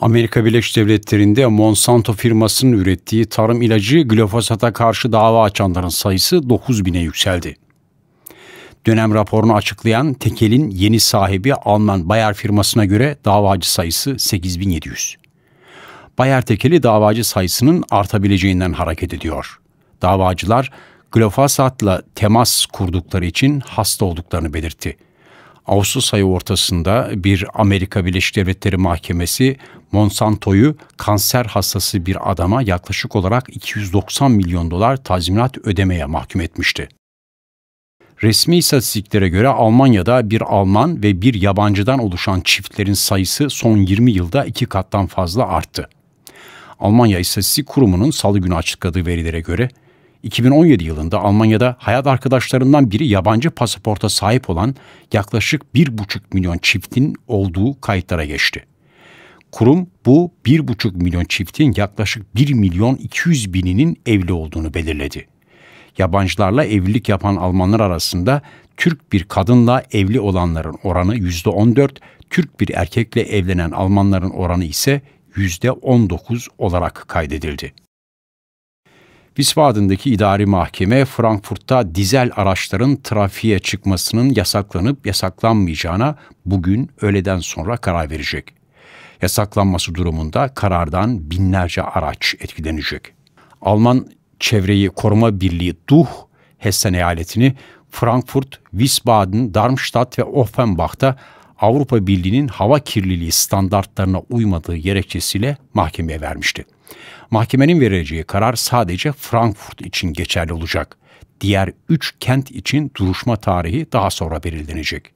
Amerika Birleşik Devletleri'nde Monsanto firmasının ürettiği tarım ilacı glifosata karşı dava açanların sayısı 9000'e yükseldi. Dönem raporunu açıklayan tekelin yeni sahibi Alman Bayer firmasına göre davacı sayısı 8700. Bayer tekeli davacı sayısının artabileceğinden hareket ediyor. Davacılar glifosatla temas kurdukları için hasta olduklarını belirtti. Ağustos ayı ortasında bir Amerika Birleşik Devletleri Mahkemesi Monsanto'yu kanser hastası bir adama yaklaşık olarak 290 milyon dolar tazminat ödemeye mahkum etmişti. Resmi istatistiklere göre Almanya'da bir Alman ve bir yabancıdan oluşan çiftlerin sayısı son 20 yılda iki kattan fazla arttı. Almanya İstatistik Kurumu'nun salı günü açıkladığı verilere göre 2017 yılında Almanya'da hayat arkadaşlarından biri yabancı pasaporta sahip olan yaklaşık 1,5 milyon çiftin olduğu kayıtlara geçti. Kurum bu 1,5 milyon çiftin yaklaşık 1 milyon 200 bininin evli olduğunu belirledi. Yabancılarla evlilik yapan Almanlar arasında Türk bir kadınla evli olanların oranı %14, Türk bir erkekle evlenen Almanların oranı ise %19 olarak kaydedildi. Wiesbaden'deki idari mahkeme Frankfurt'ta dizel araçların trafiğe çıkmasının yasaklanıp yasaklanmayacağına bugün öğleden sonra karar verecek. Yasaklanması durumunda karardan binlerce araç etkilenecek. Alman Çevreyi Koruma Birliği DUH, Hessen eyaletini Frankfurt, Wiesbaden, Darmstadt ve Offenbach'ta Avrupa Birliği'nin hava kirliliği standartlarına uymadığı gerekçesiyle mahkemeye vermişti. Mahkemenin vereceği karar sadece Frankfurt için geçerli olacak. Diğer üç kent için duruşma tarihi daha sonra belirlenecek.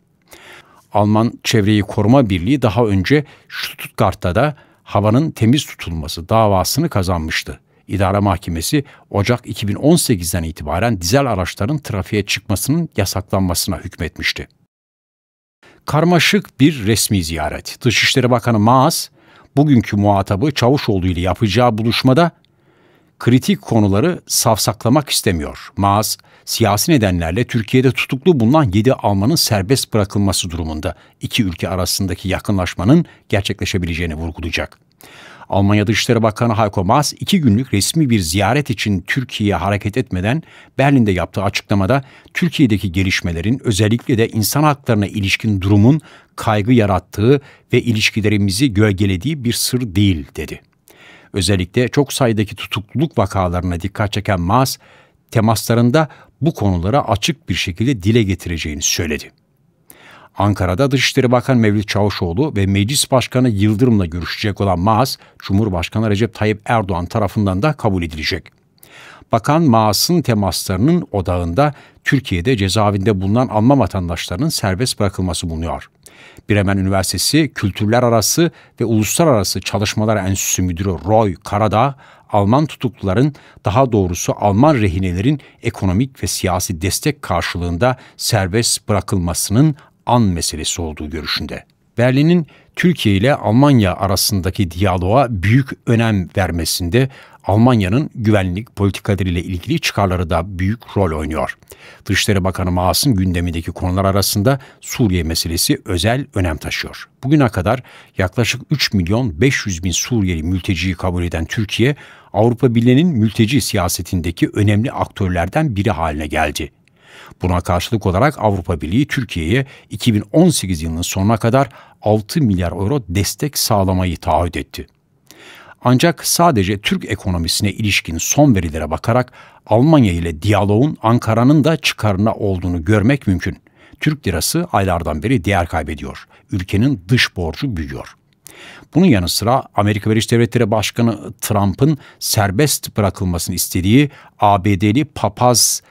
Alman Çevreyi Koruma Birliği daha önce Stuttgart'ta da havanın temiz tutulması davasını kazanmıştı. İdara Mahkemesi Ocak 2018'den itibaren dizel araçların trafiğe çıkmasının yasaklanmasına hükmetmişti. Karmaşık bir resmi ziyaret. Dışişleri Bakanı Maas, bugünkü muhatabı Çavuşoğlu ile yapacağı buluşmada kritik konuları safsaklamak istemiyor. Maaz siyasi nedenlerle Türkiye'de tutuklu bulunan 7 Alman'ın serbest bırakılması durumunda iki ülke arasındaki yakınlaşmanın gerçekleşebileceğini vurgulayacak. Almanya Dışişleri Bakanı Heiko Maas iki günlük resmi bir ziyaret için Türkiye'ye hareket etmeden Berlin'de yaptığı açıklamada Türkiye'deki gelişmelerin özellikle de insan haklarına ilişkin durumun kaygı yarattığı ve ilişkilerimizi gölgelediği bir sır değil dedi. Özellikle çok sayıdaki tutukluluk vakalarına dikkat çeken Maas, temaslarında bu konulara açık bir şekilde dile getireceğini söyledi. Ankara'da Dışişleri Bakanı Mevlüt Çavuşoğlu ve Meclis Başkanı Yıldırım'la görüşecek olan Maas, Cumhurbaşkanı Recep Tayyip Erdoğan tarafından da kabul edilecek. Bakan Maas'ın temaslarının odağında Türkiye'de cezaevinde bulunan Alman vatandaşlarının serbest bırakılması bulunuyor. Bremen Üniversitesi Kültürler Arası ve Uluslararası Çalışmalar Enstitüsü Müdürü Roy Karadağ, Alman tutukluların daha doğrusu Alman rehinelerin ekonomik ve siyasi destek karşılığında serbest bırakılmasının an meselesi olduğu görüşünde. Berlin'in Türkiye ile Almanya arasındaki diyaloğa büyük önem vermesinde Almanya'nın güvenlik politikalarıyla ilgili çıkarları da büyük rol oynuyor. Dışişleri Bakanı Maas'ın gündemindeki konular arasında Suriye meselesi özel önem taşıyor. Bugüne kadar yaklaşık 3 milyon 500 bin Suriyeli mülteciyi kabul eden Türkiye, Avrupa Birliği'nin mülteci siyasetindeki önemli aktörlerden biri haline geldi. Buna karşılık olarak Avrupa Birliği Türkiye'ye 2018 yılının sonuna kadar 6 milyar euro destek sağlamayı taahhüt etti. Ancak sadece Türk ekonomisine ilişkin son verilere bakarak Almanya ile diyaloğun Ankara'nın da çıkarına olduğunu görmek mümkün. Türk lirası aylardan beri değer kaybediyor. Ülkenin dış borcu büyüyor. Bunun yanı sıra Amerika Birleşik Devletleri Başkanı Trump'ın serbest bırakılmasını istediği ABD'li papaz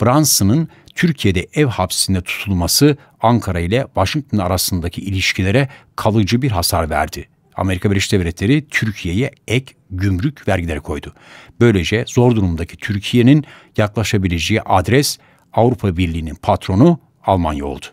Brunson'ın Türkiye'de ev hapsinde tutulması Ankara ile Washington arasındaki ilişkilere kalıcı bir hasar verdi. Amerika Birleşik Devletleri Türkiye'ye ek gümrük vergileri koydu. Böylece zor durumdaki Türkiye'nin yaklaşabileceği adres Avrupa Birliği'nin patronu Almanya oldu.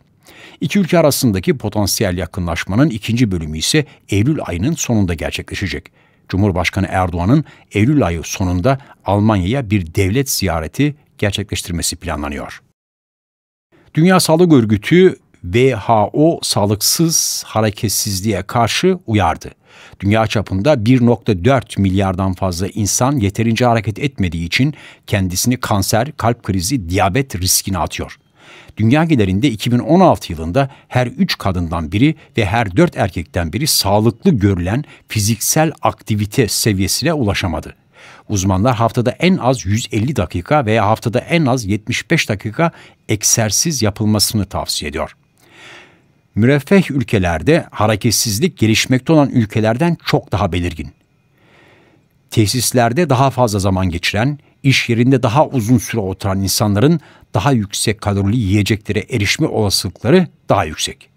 İki ülke arasındaki potansiyel yakınlaşmanın ikinci bölümü ise Eylül ayının sonunda gerçekleşecek. Cumhurbaşkanı Erdoğan'ın Eylül ayı sonunda Almanya'ya bir devlet ziyareti gerçekleştirmesi planlanıyor. Dünya Sağlık Örgütü WHO sağlıksız hareketsizliğe karşı uyardı. Dünya çapında 1.4 milyardan fazla insan yeterince hareket etmediği için kendisini kanser, kalp krizi, diyabet riskine atıyor. Dünya genelinde 2016 yılında her 3 kadından biri ve her 4 erkekten biri sağlıklı görülen fiziksel aktivite seviyesine ulaşamadı. Uzmanlar haftada en az 150 dakika veya haftada en az 75 dakika egzersiz yapılmasını tavsiye ediyor. Müreffeh ülkelerde hareketsizlik gelişmekte olan ülkelerden çok daha belirgin. Tesislerde daha fazla zaman geçiren, iş yerinde daha uzun süre oturan insanların daha yüksek kalorili yiyeceklere erişme olasılıkları daha yüksek.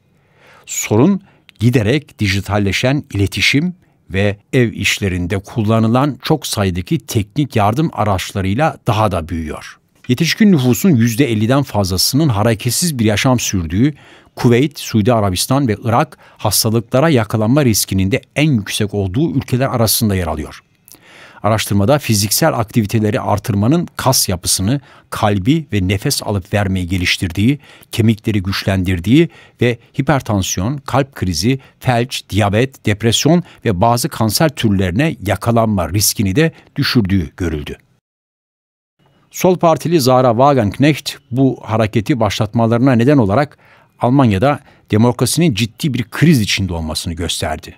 Sorun giderek dijitalleşen iletişim ve ev işlerinde kullanılan çok sayıdaki teknik yardım araçlarıyla daha da büyüyor. Yetişkin nüfusun %50'den fazlasının hareketsiz bir yaşam sürdüğü Kuveyt, Suudi Arabistan ve Irak hastalıklara yakalanma riskinin de en yüksek olduğu ülkeler arasında yer alıyor. Araştırmada fiziksel aktiviteleri artırmanın kas yapısını, kalbi ve nefes alıp vermeyi geliştirdiği, kemikleri güçlendirdiği ve hipertansiyon, kalp krizi, felç, diyabet, depresyon ve bazı kanser türlerine yakalanma riskini de düşürdüğü görüldü. Sol partili Zara Wagenknecht bu hareketi başlatmalarına neden olarak Almanya'da demokrasinin ciddi bir kriz içinde olmasını gösterdi.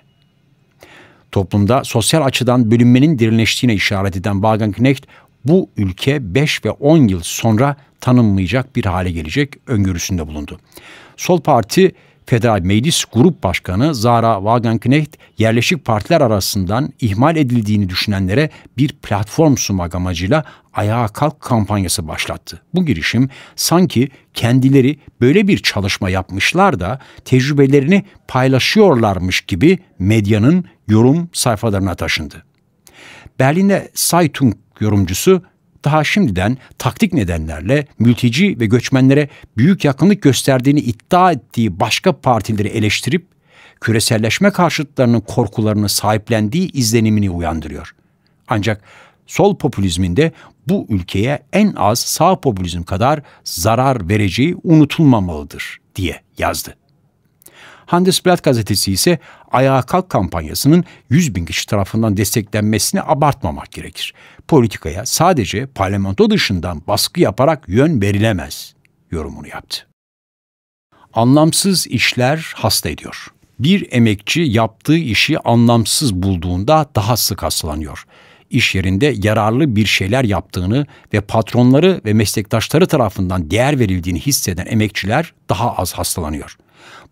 Toplumda sosyal açıdan bölünmenin derinleştiğine işaret eden Wagenknecht bu ülke 5 ve 10 yıl sonra tanınmayacak bir hale gelecek öngörüsünde bulundu. Sol Parti Federal Meclis Grup Başkanı Zara Wagenknecht yerleşik partiler arasından ihmal edildiğini düşünenlere bir platform sunmak amacıyla ayağa kalk kampanyası başlattı. Bu girişim sanki kendileri böyle bir çalışma yapmışlar da tecrübelerini paylaşıyorlarmış gibi medyanın yorum sayfalarına taşındı. Berlin'de Zeitung yorumcusu daha şimdiden taktik nedenlerle mülteci ve göçmenlere büyük yakınlık gösterdiğini iddia ettiği başka partileri eleştirip küreselleşme karşıtlarının korkularını sahiplendiği izlenimini uyandırıyor. Ancak sol popülizminde bu ülkeye en az sağ popülizm kadar zarar vereceği unutulmamalıdır diye yazdı. Handelsblatt gazetesi ise ayağa kalk kampanyasının 100 bin kişi tarafından desteklenmesini abartmamak gerekir. Politikaya sadece parlamento dışından baskı yaparak yön verilemez yorumunu yaptı. Anlamsız işler hasta ediyor. Bir emekçi yaptığı işi anlamsız bulduğunda daha sık hastalanıyor İş yerinde yararlı bir şeyler yaptığını ve patronları ve meslektaşları tarafından değer verildiğini hisseden emekçiler daha az hastalanıyor.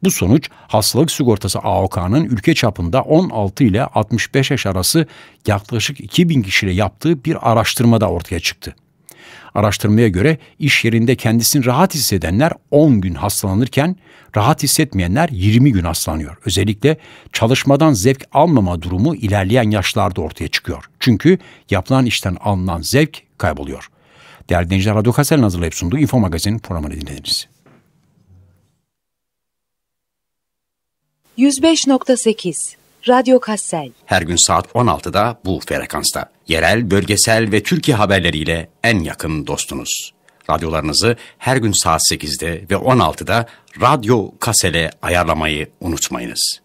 Bu sonuç hastalık sigortası AOK'nın ülke çapında 16 ile 65 yaş arası yaklaşık 2000 kişiyle yaptığı bir araştırmada ortaya çıktı. Araştırmaya göre iş yerinde kendisini rahat hissedenler 10 gün hastalanırken rahat hissetmeyenler 20 gün hastalanıyor. Özellikle çalışmadan zevk almama durumu ilerleyen yaşlarda ortaya çıkıyor. Çünkü yapılan işten alınan zevk kayboluyor. Değerli dinleyiciler Radyo Kastel'in hazırlayıp sunduğu Info Magazin programını dinlediniz. 105.8 Radyo Kassel. Her gün saat 16'da bu frekansta. Yerel, bölgesel ve Türkiye haberleriyle en yakın dostunuz. Radyolarınızı her gün saat 8'de ve 16'da Radyo Kassel'e ayarlamayı unutmayınız.